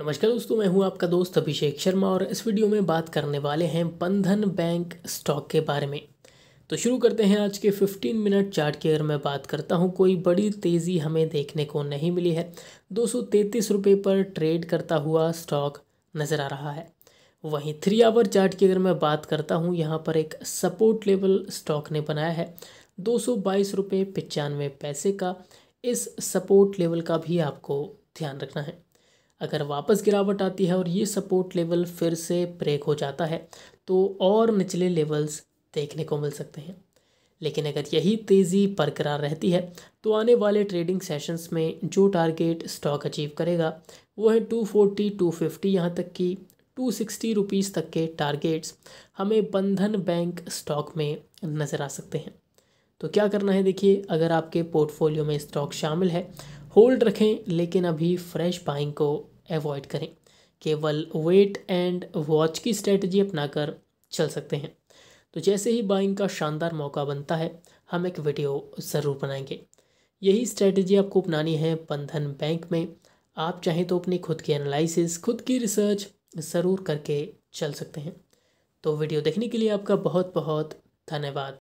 नमस्कार दोस्तों मैं हूं आपका दोस्त अभिषेक शर्मा और इस वीडियो में बात करने वाले हैं बंधन बैंक स्टॉक के बारे में तो शुरू करते हैं आज के 15 मिनट चार्ट की अगर मैं बात करता हूं कोई बड़ी तेज़ी हमें देखने को नहीं मिली है दो सौ पर ट्रेड करता हुआ स्टॉक नज़र आ रहा है वहीं थ्री आवर चार्ट की अगर मैं बात करता हूँ यहाँ पर एक सपोर्ट लेवल स्टॉक ने बनाया है दो सौ पैसे का इस सपोर्ट लेवल का भी आपको ध्यान रखना है अगर वापस गिरावट आती है और ये सपोर्ट लेवल फिर से ब्रेक हो जाता है तो और निचले लेवल्स देखने को मिल सकते हैं लेकिन अगर यही तेज़ी बरकरार रहती है तो आने वाले ट्रेडिंग सेशंस में जो टारगेट स्टॉक अचीव करेगा वो है 240, 250 यहाँ तक कि सिक्सटी रुपीज़ तक के टारगेट्स हमें बंधन बैंक स्टॉक में नज़र आ सकते हैं तो क्या करना है देखिए अगर आपके पोर्टफोलियो में स्टॉक शामिल है होल्ड रखें लेकिन अभी फ्रेश बाइंग को अवॉइड करें केवल वेट एंड वॉच की स्ट्रेटजी अपनाकर चल सकते हैं तो जैसे ही बाइंग का शानदार मौका बनता है हम एक वीडियो ज़रूर बनाएंगे यही स्ट्रेटजी आपको अपनानी है बंधन बैंक में आप चाहें तो अपनी खुद की एनालिसिस खुद की रिसर्च ज़रूर करके चल सकते हैं तो वीडियो देखने के लिए आपका बहुत बहुत धन्यवाद